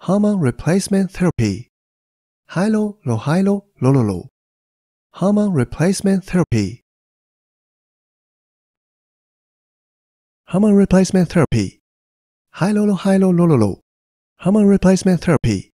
hormone replacement therapy hilo lohilo lololo hormone replacement therapy hormone replacement therapy hilo lohilo lololo hormone replacement therapy